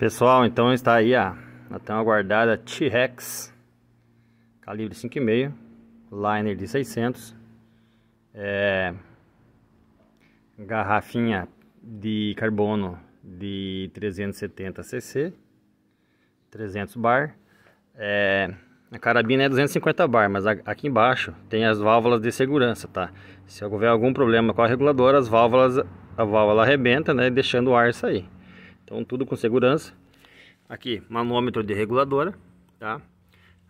Pessoal, então está aí a até uma guardada T-Rex calibre 5,5 liner de 600 é, garrafinha de carbono de 370 cc 300 bar é, a carabina é 250 bar, mas a, aqui embaixo tem as válvulas de segurança, tá? Se houver algum problema com a reguladora, as válvulas, a válvula arrebenta, né? Deixando o ar sair. Então tudo com segurança. Aqui, manômetro de reguladora, tá?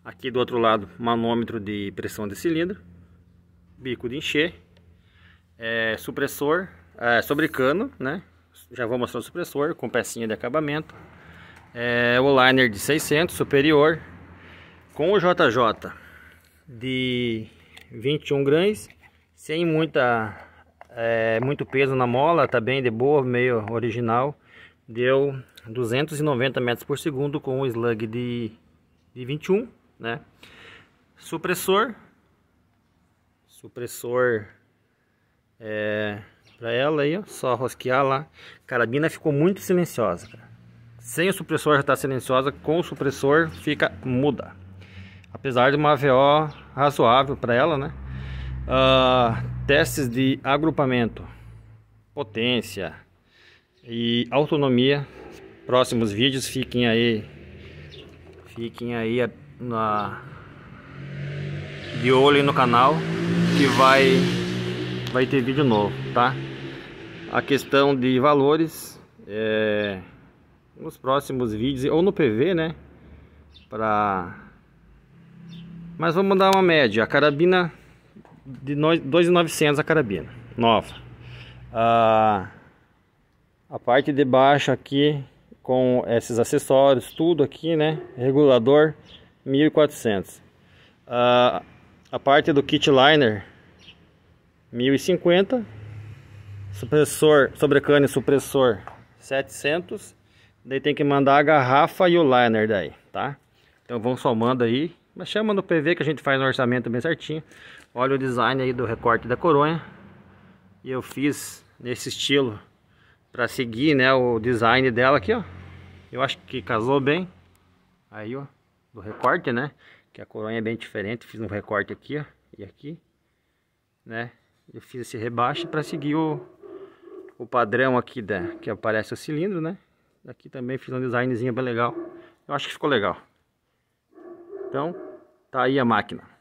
Aqui do outro lado, manômetro de pressão de cilindro, bico de encher, é, supressor, é, sobrecano, né? Já vou mostrar o supressor com pecinha de acabamento. É, o liner de 600 superior com o JJ de 21 grãs. sem muita é, muito peso na mola, tá bem de boa, meio original deu 290 metros por segundo com o slug de, de 21, né? Supressor, supressor é, para ela aí, ó, só rosquear lá. Carabina ficou muito silenciosa, cara. Sem o supressor já está silenciosa, com o supressor fica muda. Apesar de uma VO razoável para ela, né? Uh, testes de agrupamento, potência, e autonomia. Próximos vídeos fiquem aí, fiquem aí na, de olho no canal que vai, vai ter vídeo novo, tá? A questão de valores é, nos próximos vídeos ou no PV, né? para Mas vamos dar uma média. A carabina de 2.900 a carabina nova. Ah, a parte de baixo aqui com esses acessórios, tudo aqui, né? Regulador 1400. Uh, a parte do kit liner 1050. Supressor, sobrecânia supressor 700. Daí tem que mandar a garrafa e o liner daí, tá? Então vão somando aí. Mas chama no PV que a gente faz um orçamento bem certinho. Olha o design aí do recorte da coronha. E eu fiz nesse estilo para seguir, né, o design dela aqui, ó. Eu acho que casou bem. Aí, ó, do recorte, né? Que a coronha é bem diferente. Fiz um recorte aqui, ó, e aqui, né? Eu fiz esse rebaixo para seguir o, o padrão aqui da que aparece o cilindro, né? Aqui também fiz um designzinho bem legal. Eu acho que ficou legal. Então, tá aí a máquina.